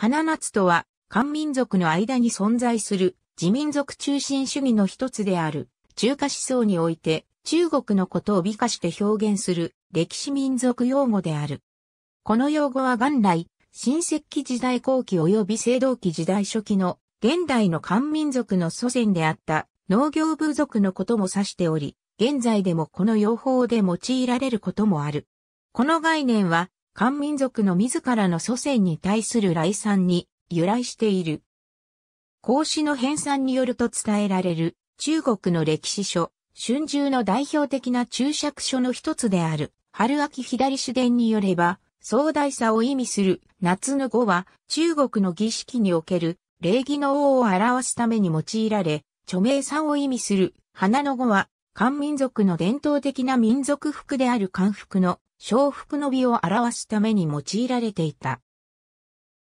花夏とは、漢民族の間に存在する自民族中心主義の一つである、中華思想において、中国のことを美化して表現する歴史民族用語である。この用語は元来、新石器時代後期及び青銅器時代初期の現代の漢民族の祖先であった農業部族のことも指しており、現在でもこの用法で用いられることもある。この概念は漢民族の自らの祖先に対する来産に由来している。孔子の編纂によると伝えられる中国の歴史書、春秋の代表的な注釈書の一つである、春秋左主伝によれば、壮大さを意味する夏の語は中国の儀式における礼儀の王を表すために用いられ、著名さを意味する花の語は漢民族の伝統的な民族服である漢服の小服の美を表すために用いられていた。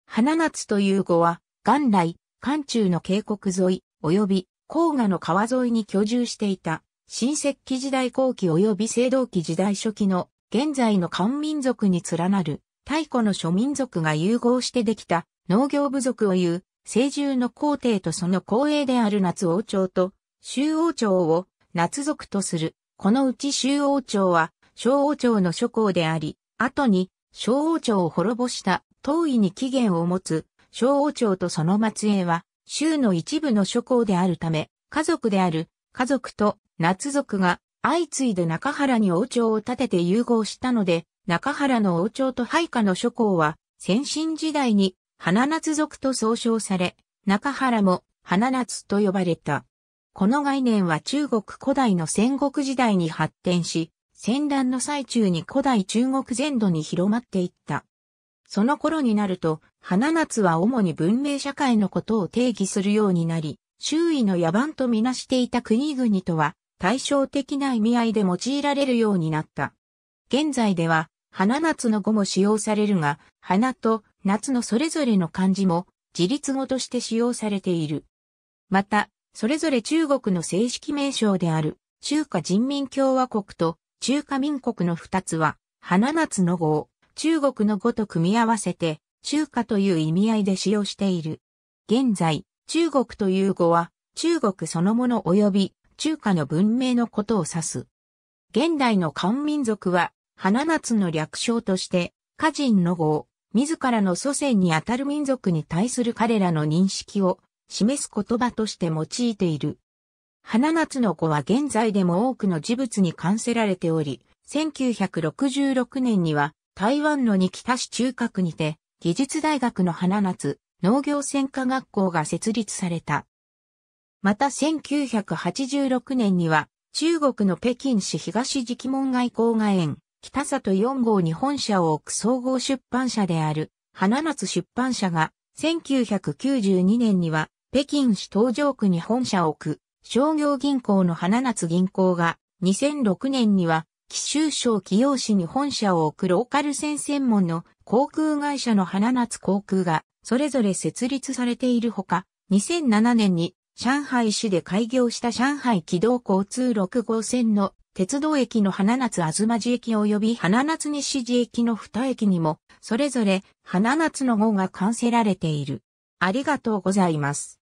花夏という語は、元来、漢中の渓谷沿い、及び黄河の川沿いに居住していた、新石器時代後期及び青銅器時代初期の現在の漢民族に連なる太古の諸民族が融合してできた農業部族をいう、清獣の皇帝とその後衛である夏王朝と周王朝を夏族とする。このうち周王朝は、小王朝の諸侯であり、後に、小王朝を滅ぼした、当夷に起源を持つ、小王朝とその末裔は、州の一部の諸侯であるため、家族である、家族と夏族が、相次いで中原に王朝を建てて融合したので、中原の王朝と配下の諸侯は、先進時代に、花夏族と総称され、中原も花夏と呼ばれた。この概念は中国古代の戦国時代に発展し、戦乱の最中に古代中国全土に広まっていった。その頃になると、花夏は主に文明社会のことを定義するようになり、周囲の野蛮とみなしていた国々とは対照的な意味合いで用いられるようになった。現在では、花夏の語も使用されるが、花と夏のそれぞれの漢字も自立語として使用されている。また、それぞれ中国の正式名称である、中華人民共和国と中華民国の二つは、花夏の語を中国の語と組み合わせて、中華という意味合いで使用している。現在、中国という語は、中国そのもの及び中華の文明のことを指す。現代の漢民族は、花夏の略称として、家人の語を、自らの祖先にあたる民族に対する彼らの認識を示す言葉として用いている。花夏の子は現在でも多くの事物に関せられており、1966年には台湾の二北市中核にて、技術大学の花夏農業専科学校が設立された。また1986年には中国の北京市東直門外交外園北里4号に本社を置く総合出版社である花夏出版社が1992年には北京市東城区に本社を置く商業銀行の花夏銀行が2006年には貴州省企陽市に本社を置くローカル線専門の航空会社の花夏航空がそれぞれ設立されているほか、2007年に上海市で開業した上海軌道交通6号線の鉄道駅の花夏あずま寺駅及び花夏西寺駅の2駅にも、それぞれ花夏の号が冠せられている。ありがとうございます。